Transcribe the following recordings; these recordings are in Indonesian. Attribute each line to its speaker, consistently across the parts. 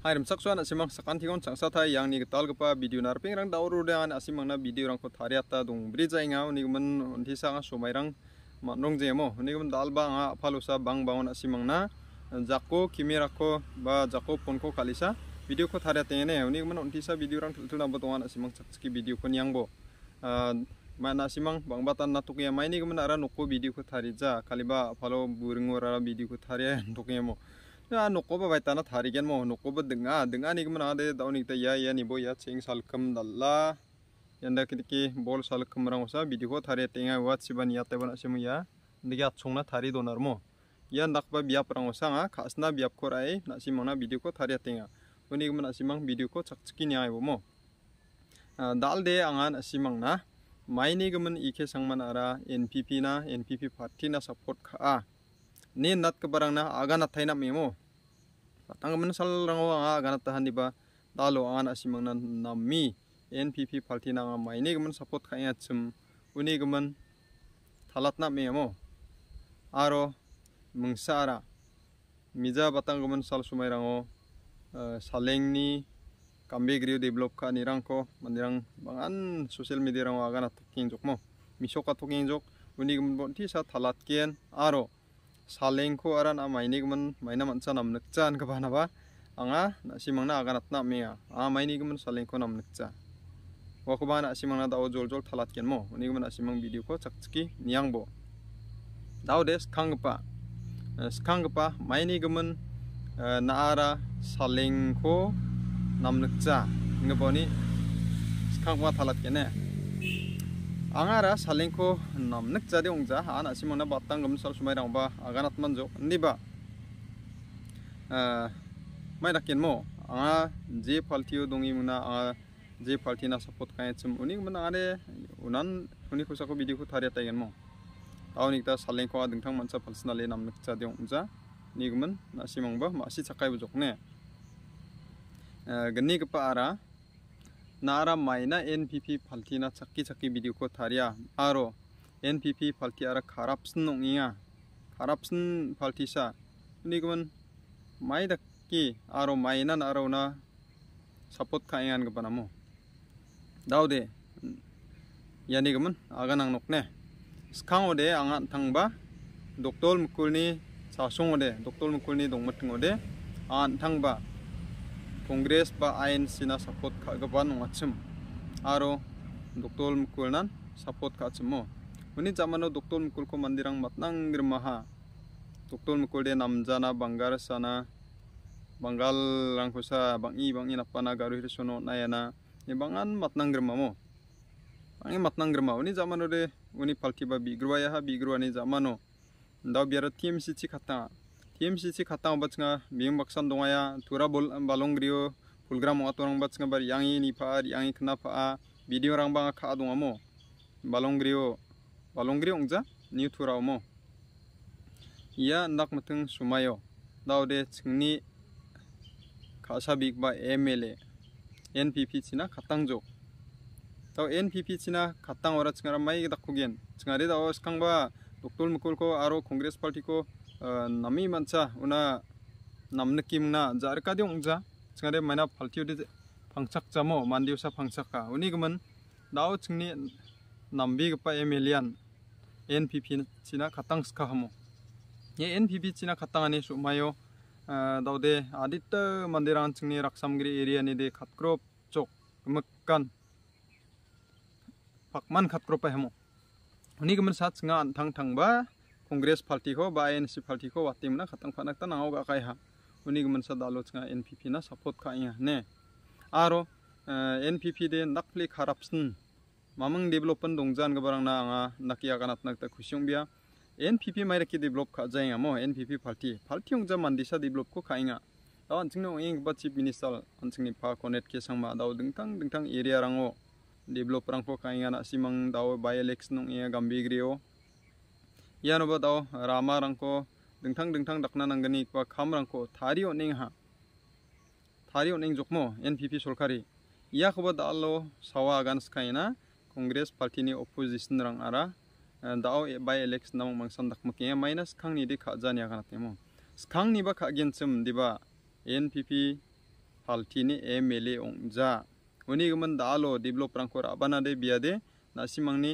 Speaker 1: Hai Hairam saksua na simang sakan tigon sang satai yang ni getal gepa video narping ping rang dauru dengan asimang na video rang ko tariata dong jai inga ni gemen onti sang sumai rang manong jemo ni gemen dal bang a palusa bang bangon asimang na jakko kimi rako ba jako pon ko kalisa video ko tariata ne ni gemen onti sa video rang tulna botongan asimang ski video ko nyang bo ah, mana simang bang batan natuk ya mai ni gemen ara nuku video ko tarija kaliba phalo burung ra video ko taria mo ya noko ba tanah tanat harigen mo noko ba denga denga nih kemana ade tahun itu ya ya nih boy ya cing salkem dalla dah kiki bol salkem usah usa bidiho hari tengah wat siban bani te bana simu ya ndiga ya na thari donar mo ya apa biap rang usa nga khasna biap korai na video bidiho hari tengah ini kemana simang bidiho chakchiki ni ya bo mo ah, dal de angan mang na mai maini gemen ike mana ara npp na npp party na support ka a nat barang na aga na memo tang men sal rang wa ga na tahan diba dalo an asimang na nami NPP party na Ini mai ne support ka ya chum uni gaman thalat na me mo aro mungsara mija batang gaman sal sumai eh, saleng salengni kambe griyo develop ka ni rangko mandirang bangan social media rang ga na toking jok mo misoka toking jok uni gumbo ti sa thalat ken aro सालेंखो अरा ना माइनिक मन माइना मनसा नमनकचा अनखबा नबा आंगा नासिमंगना आगानातना मेया आ माइनिक मन सालेंखो नमनकचा वखबा नासिमंगना दाव जोल जोल थालात केनमो उनिक मन नासिमंग वीडियोखो चकचकी नियांगबो दाव दे स्खांगपा स्खांगपा माइनिक मन नारा सालेंखो नमनकचा ngaboni skangwa thalat kene angara saling ko jadi ongja anak si mana batang gem sal sumai rang ba aganat manjo niba mai rakin mo anga je paltiyo dongi muna anga je na support kai chum uni muna are unan uni ko sako bidi ko thariya taigen mo taw nikta saling ko adung thang mansa falsna le jadi ongja nigman na simang ba ma si chakai bu jokne gani ke ara nara maina NPP palti na chakki chakki video ko tharia aro NPP palti ara corruption nongia corruption palti sa ni gun mai dakki aro maina aro na support kha ian ga banamo daude yani gun aga nang nokne skang ode anga thangba doktor mukulni sasung ode doktor mukulni dongmatung ode an thangba Kongres ba Ain sina support ka gaban ngachim aro doktor Mukul nan support ka chimo uni jamano doktor Mukul ko mandirang matnang girmaha doktor Mukul de namjana banggar sana Bengal rangkusa bangi bangi garu hir sono yana ya ni bangan matnang girmamo Angi matnang ma uni jamano de uni palki ba bigrwa ya ha bigrwa ni jamano ndau biara tim si chi TMCC khata ombatsinga miyung baksan dongaya tura bol balongriyo pulgram otorang batsinga bar yangi ni pa yangi khna pa video rang banga kha balong balongriyo balong ongja ni tura omo ia nak mateng sumayo daude chingni khasa big ba MLA NPP china khatangjo tau NPP china khatang ora chingara mai dakhugen chingare dawo skangba doktor mukul ko aro kongres partiko nami mancha una namne kimna jarka de ongja chngade maina phaltiu de phangchak chamo mandiusa ka uni gman dau chngni nambi gpa Emilian npp china khatang ska hamo ye npp china khatang ani sumayo daude adit mandiran chngni raksamgiri area ni de khatkrop chok mekkan pakman khatkrop hamo uni gman sat thang anthang thangba Kongres Parti ko ba anc Parti ko wati mana khatang phanak ta nangau ga kai ha uni gman sa dalo npp na support ka ya ne aro eh, npp de nakli corruption mamang development dongjan ga barang na anga nakia ya kanat nak ta khusyung bia npp mai ki develop kha jainga mo npp Parti. Parti ong ja mandisa develop ko khainga ᱟᱱ ᱪᱤᱝᱱᱚ ᱤᱝ ᱵᱟᱪᱤ ᱵᱤᱱᱤᱥᱟᱞ sang ma dau ᱠᱚᱱᱮᱴ ᱠᱮ ᱥᱟᱝᱢᱟ ᱫᱟᱣ area rango develop ᱨᱟᱝᱚ develop kaya ᱠᱚ ᱠᱟᱭᱝᱟ ᱱᱟ ᱥᱤᱢᱟᱝ ᱫᱟᱣ nung ᱤᱞᱮᱠᱥᱚᱱ Gambir Rio. यानोबो दाओ रामा रंगको दिंथां दिंथां दखना नंगनी को खाम रंगको थारी ओनिंग हा थारी ओनिंग पी एनपीपी सरकारी याखबो दालो सावा आगान स्काइना पार्टी ने अपोजिशन रंग आरा दाओ बाय इलेक्शन नाम मंगसन दखमके माइना खांगनि दि खा जानिया गानातेमो स्खांगनि बा खागेनसम दिबा एन पी पी पार्टी ने एम एल एमएलए ओंजा उनिगमन दालो डेभलप रंगको राबाना दे बियादे नासिमांगनि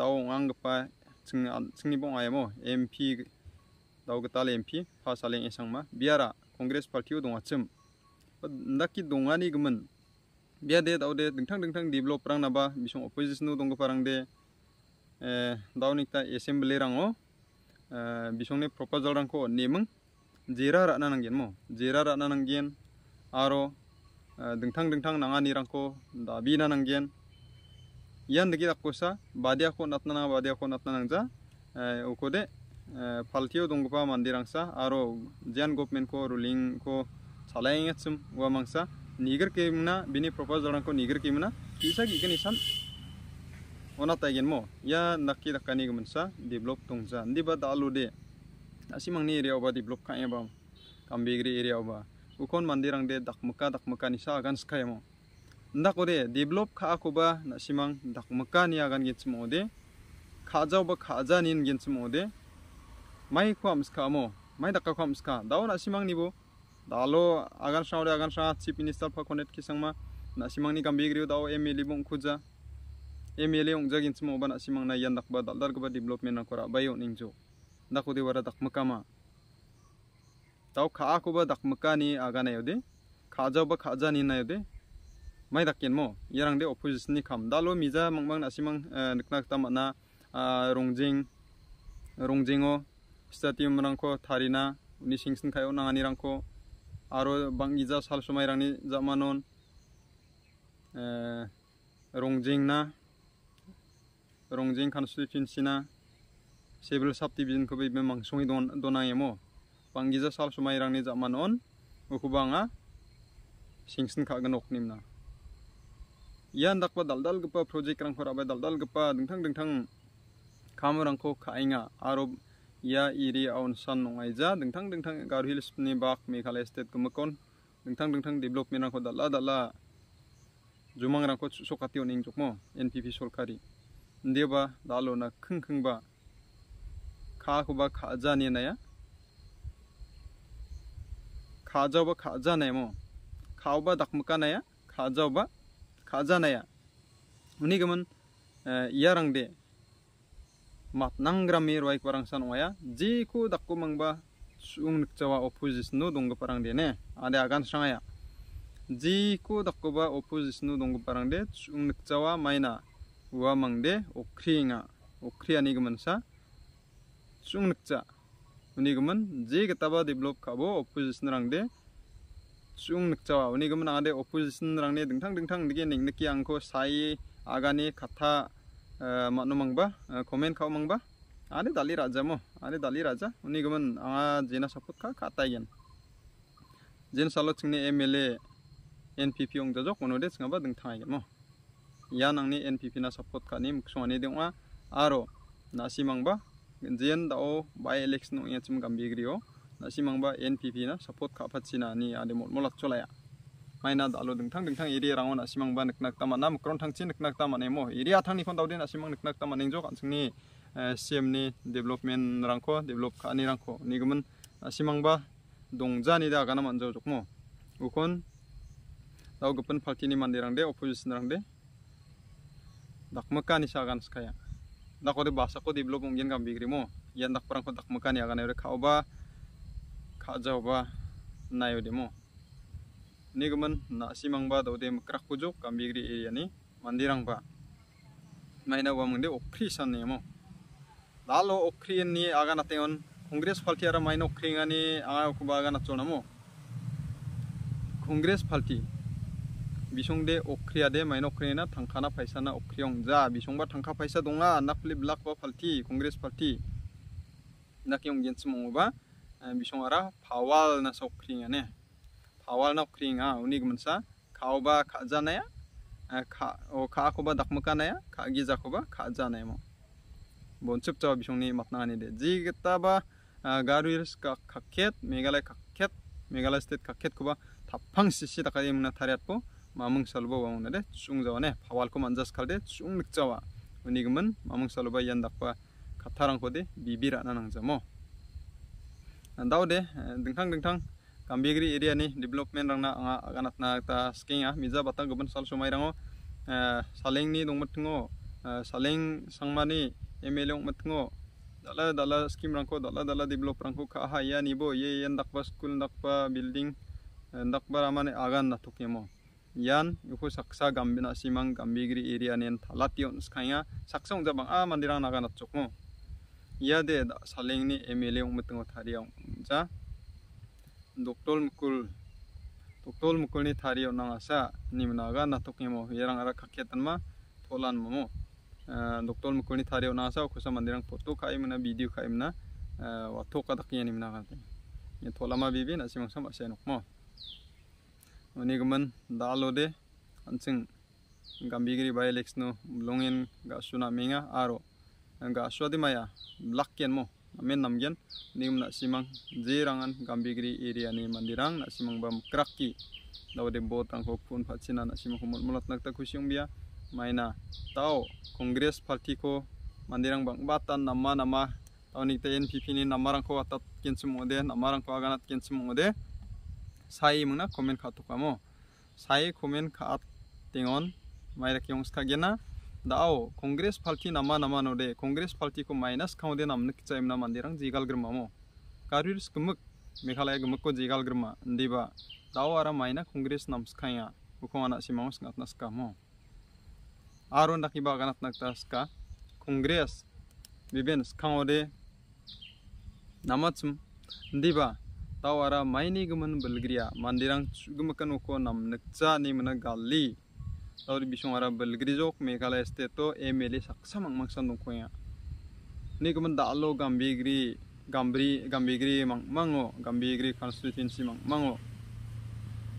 Speaker 1: दाओ आंगपा ching ching bong ayamo mp dau gatal mp phasaleng esangma biara congress party dong achim ndaki dongani gmon bia de dau de dingthang dingthang develop rang naba bisong opposition no dong parang de dau nikta assembly rang rango bisong ne proposal rang ko nemang jera ra nananggen mo jera ra nananggen aro dingthang dingthang nangani rang ko dabi nananggen yandagi dakosa badia ko natnana badia ko natnanangja eh, ukode eh, paltio dongpa mandirangsa aro jian gopmen ko ruling ko sum wa mangsa niger kemna bini proposal ko niger kemna kisa gigan isan ona taigen mo ya nakki dakani gumsa develop tongsa ndiba dalu de asimangni area oba develop ka ebam kambegri area oba ukon mandirang de dakmuka dakmuka nisa agan mo ndakore develop kha akoba na simang dakmaka ni agan gen chmo de khajaw ba khaja nin gen chmo de mai khwam ska mo mai dakka khwam ska daw na simang nibo dalo agan shaw de agan sha chief minister pha connect ki sangma na simang ni kambi griu daw mla bong khuja mla ong jagin chmo ba na simang na yan dakba dalar ba development na kora bayo ningjo ndakode wara dakmaka ma daw kha akoba dakmaka ni agan ayode khajaw ba khaja nin ayode mai dakin mo yarang de opposition ni kham dalo mija mangmang nasimang eh, niknak tamana ah, rongjing rongjingo stadium rangko tharina uni singsin khayo nangani ko aro bangija sal somai rangni jamanon eh, rongjing na rongjing constituency na civil subdivision ko be mangsungi don donangemo bangija sal somai rangni jamanon ukubanga singsin khagnok nimna yan dakpa daldal gapa project rangko rabai daldal gapa dengtang dengtang kamu rangko kainga arob ya iri aun san nongaija dengtang dengtang Garo Hills ni bak Meghalaya state kumekon dengtang dengtang development rangko dalla dalla jumang rangko sokatio ning jokmo NPP solkari ndeba dalo na kheng kheng ba kha ko ba kha ja ni na ya kha ja ba kha ja na mo khaw ba dakmka na ya kha ja ba ya, kazanaya unigaman yarang de mat nangram mi rwaik parang san waya ji ku dakku mangba sung nikcawa opposisnu dongga parang de ne ade akan sangaya ji ku dakku ba opposisnu dongga parang de sung nikcawa maina wa mangde okringa okriya nigaman sa sung nikca unigaman ji ketaba develop kabo opposition rang de 쑥 늑자와 은이금은 아데 오프신랑네 등탕등탕 느게 닉느끼 않고 사이 아가니 가타 어, 마누망바 코멘 어, 카우망바 아니 달리 라자 뭐 아니 달리 라자 은이금은 아 제나 사포트카 카타이겐 젠 살로 칭네 MLA NPP 용자족 오늘데 칭아바 등탕이겐 뭐 야낭니 NPP나 사포트카니 묵송아니 등와 아로 나시망바 젠 다오 바이 엘렉션 용예 좀 감비그리오 nasi mangba NPP na support ka phat china ni ade mot molak chola ya maina dalu ding thang ding thang area rangon nasi mangba nak nak tama nam kron thang chin nak nak tama nemo area thang ni phon daudi nasi mang nak nak tama ning jo kan sing ni CM ni development rangko develop ka ni rangko ni gumun nasi mangba dongja ni da kana man jo mo. ukon dau gupen party ni mandi rangde opposition rangde dakmaka ni sagan skaya nakode basa ko develop ungen kam bigrimo yan dak parang ko dakmaka ni aga ne re khaoba अजौबा नायोदेमो निगमन नासिमंगबा दौदे मक्राखुजो काम्बिग्री एरियानि मंदिरंगबा माइनावा मंगदे ओख्री साननेमो लालो ओख्रीनि आगानातेन कांग्रेस पार्टीआरा माइनो ओख्रीङानि आगाखुबा आगानाचोनामो कांग्रेस पार्टी बिसंदे अख्रियादे माइनो अख्रिना थांखाना फैसाना अख्रियं जा बिसंबा थांखा फैसा दङा नाखलि ब्लाकबा पार्टी कांग्रेस पार्टी नाकियं जेन्सिमङोबा b i s h o n g ara pawal na sokringa ne pawal na kringa unig mansa kauba k a j a na ya kha o k a khoba dakmaka na ya k a giza k o b a k a j a na mo bonchup cha b i s h o n g ni matna ni de ji gita ba garuirs ka k h a k e t m e g a l a k a k e t m e g a l a state k a k e t khoba t a p a n g sisi takari muna t a r i a t po mamung salbo wa muna de chung z a w a ne pawal ko manjas k a l d e chung nik z a w a unigman mamung salba yan dakpa k a t a r a n g ko de bibira na nang z a m o deh, dengkang-dengkang, kambigri area ni development rangna anga na ta sking ah misa bata goban sal sumai rango eh, saleng ni dongmat ngo eh, saleng nih MLA ngmat ngo dala dala skim rangko dala dala develop rangko ka ya ni bo ye yan iya, dakpa school dakpa building dakpa ramane agan na tukemo yan yuko saksa gambina simang gambigri area nen thalation skanya saksa ungja bang a ah, mandirang naga cukup ya de saleng ni MLA ong matungo thari ong ja doktol mukul doktol mukul ni thari ong nang asa nimna menaga na tokni mo yerang ara khakhetan ma tolan mo eh, doktol mukul ni thari ong nang asa khusa mandirang photo khai mna video khai mna eh, wa thoka dakya nimna ga ye tholama bibi na simang sam asa nok mo oni gman dalo de ansing gambigiri by election no longin ga suna menga aro enggak aswadi maya lakkian mo amin namgen nim na simang jirangan gambigri area ni mandirang na simang bam krakki dawde botang ko pun phachina na simang humul mulat nak ta khusyung bia maina tau kongres partiko mandirang bang batan nama nama tau ni te npp ni namarang ko atat kinsum ode namarang ko aganat kinsum ode sai mungna comment khatukamo sai comment khat tingon maira yongska gena dao kongres palti nama nama noda kongres palti ko minus kau de namne kicaim na mandirang jigal grama mo karir skumuk meghalaya gemuk ko jigal germa ndiba dao ara minus kongres nam skaya ukong anak ngat sengat na skamo aron iba ganat nakta ska kongres vivens skau de namatsum ndiba dao ara maini gemen belgria mandirang chugmakan uko nam kica ni mana gali Lauri bisong ara kala este to emele saksa mang maksan dongkoya. Ni kemen dalo gambigri gambri gambigri mang mango gambigri konstituensi mang mango.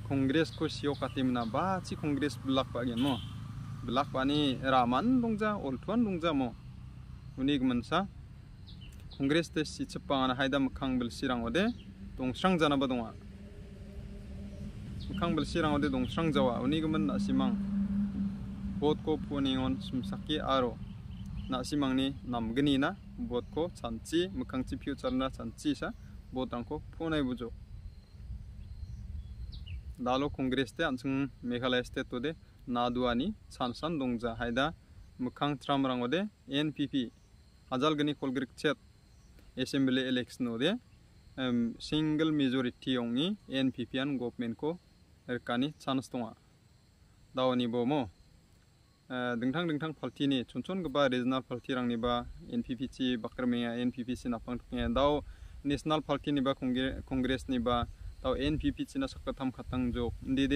Speaker 1: Kongres ko sio katimna ba si kongres belak bagian mo. Belak ni raman dongja oltuan dongja mo. Uni sa kongres te si cepang ana haidam kang bel sirang ode dongsang jana ba donga. Kang bel sirang ode dongsang jawa uni kemen mang vote को पुनिंगोन सुमसाकी आरो नासिमांगनि नामगनि ना बोट को सानची मोखांची फ्यूचर ना सानची सा बोट आंखौ पुनाय बुजो दालो कांग्रेस ते आंसं मेघालय स्टेट तो दे नादुआनि सानसान दंजा हायदा मोखां ट्राम रांगो दे एनपीपी आजालगनि कलग्रिक चेट एसेम्बलि इलेक्शन दे सिंगल मेजरिटी ओंनि एनपीपी आन गवर्नमेंट को रकानि चांस दङा दावनि दंग दंग फल्टी चुनचुन रिजनल फल्टी रंग एन पी पी सी बक्रमे एन पी पी सी नफंगे दाव नेशनल फल्टी कंग्रेस दाव एन पी पी सी सकथम खतंग जो दे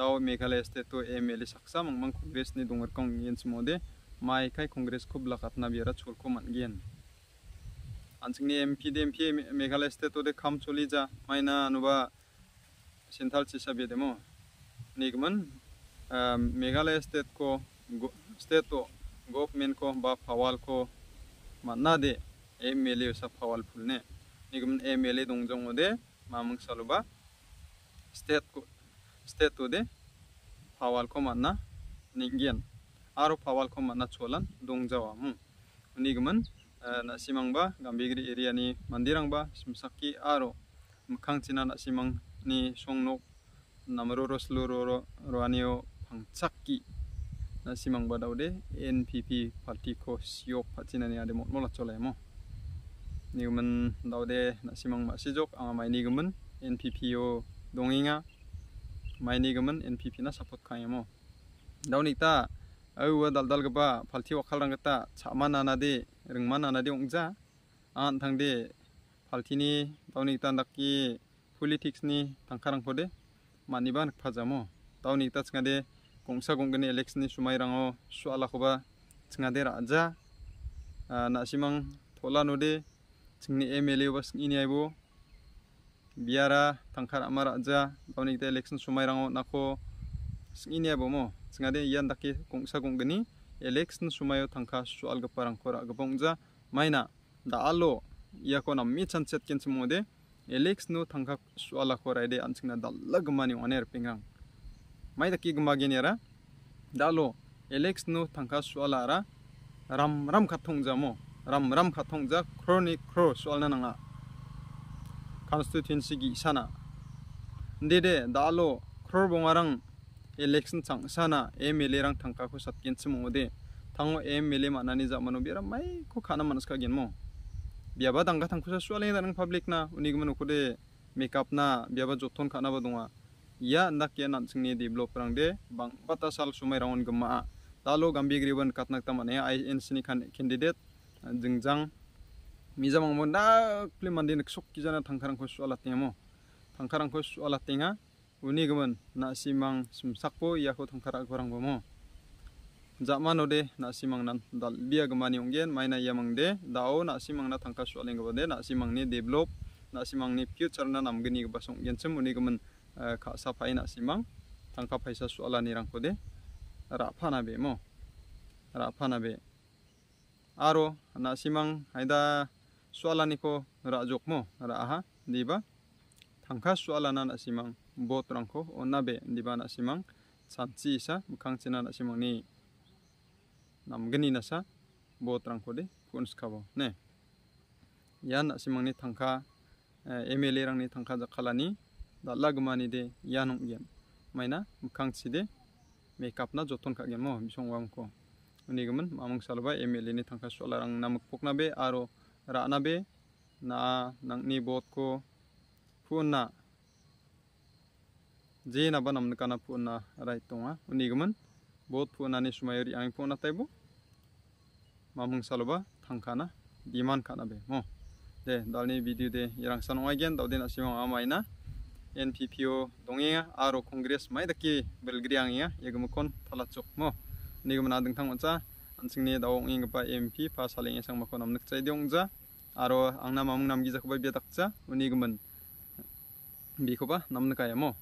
Speaker 1: दाव मेघालय स्टेट तो एम एल ए सकसा कॉग्रेस मंगम कंग्रेस दंगरकोदे माइकाय कंग्रेस खूब लगातना बेरा चोरको मनगेन आंसनी M P D M P Meghalaya state तो खाम सोली जा मैं नुबा सेंथल चीसा बेदेमो निगम मेघालय स्टेट को state government ko ba phawal ko manna de MLA sa phawal phulne nigum MLA dong jong de mamung saluba state ko state to de phawal ko manna ningen aro phawal ko manna cholan dong jawam nigumun eh, na simang ba gambigri area ni mandirang ba simsakki aro mukhang china na simang ni songno namaro rosluro ro ro aniyo phangchakki na simang badau de NPP parti ko siok patina ni ade mot mola chole mo ni gumen dau de na simang ma sijok anga mai ni gumen NPP o donginga mai ni gumen NPP na support kai mo dau ni ta awa dal dal gaba palti wakal rang kata anade, nana de rengma nana de ongja an thang de palti ni dau ni ta ndaki politics ni tangkarang pode maniban phajamo dau ni ta chngade kongsa kongkene election ni sumai rango suala khuba tsinga de ra ja na simang thola no de tsingni mla ba sing ini aibo biara tangkhar amar ja bawni te election sumai rango na kho sing ini aibo mo tsinga de yan dakhi kongsa kongkene election sumai thangkha sual ga parang khora ga bong ja maina da alo ya ko na chan chet kin chmo de election no thangkha suala khora de anchina da mai da ki gma gi ne ra da lo alex no thangka swala ra ram ram kha thong jamo ram ram kha thong ja chronic cross swalna na nga constituency gi sana de de da lo khro bong arang election chang sana mla rang thangka khu satkin chimo de thang mla manani ja manu bi ra mai khu khana manus ka gen mo biaba dang ga thang ia nak ke nan sing ni develop rang de bang pata sal sumai raun gema talo gambi griban katnak tamane ai en sini khan candidate jingjang mizamang mo na klim mandin ksuk kijana thangkarang ko suala temo thangkarang ko suala tenga uni gaman na simang sumsakpo ia ko thangkara gorang bomo jamano de na simang nan dal bia gamani ungen maina yamang de dao na simang na thangka sualing gabade na simang ni develop na simang ni future na namgni gabasong yenchum uni gaman Kak sapai na simang tangka paisa suala ni rangko de rapa na be mo rapa na be aro na simang aida suala ni ko rajok mo raha ba? tangka suala na na simang bot rangko onna be diba na simang sanci sa mukang cina na simang ni namgeni na sa bot rangko de ne yan na simang ni tangka eh, MLA rang ni tangka jakalani da lag de yanong gem maina mukang chi de makeup na joton ka gen mo bisong wam ko uni gemen mamang salba mla ni thangka solarang pokna be aro rana be na nangni bot ko phuna je na ba namna kana phuna rai tonga uni gemen bot phuna ni sumayori ang phuna taibo mamang salba na diman kana be mo de dalni video de irang sanwa gen din asimong amaina NPPO dongenga aro Kongres, mai daki belgriangia yegemkon thalachok mo nigemna dengthang cha ansingne dawong ing pa MP pa salenga sang makon amnak chai deong ja aro angna mamung nam gi jakba be takcha unigemen bikoba namna kaya mo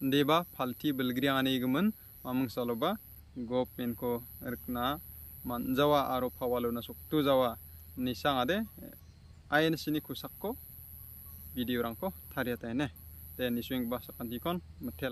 Speaker 1: deba phalti belgrianga nigemen mamung saloba Gopin ko rkna manjawa aro phawalona soktu jawa nisanga de INC ni eh, kusakko video rangko thariya ne ten disuing bahasa pantikon metel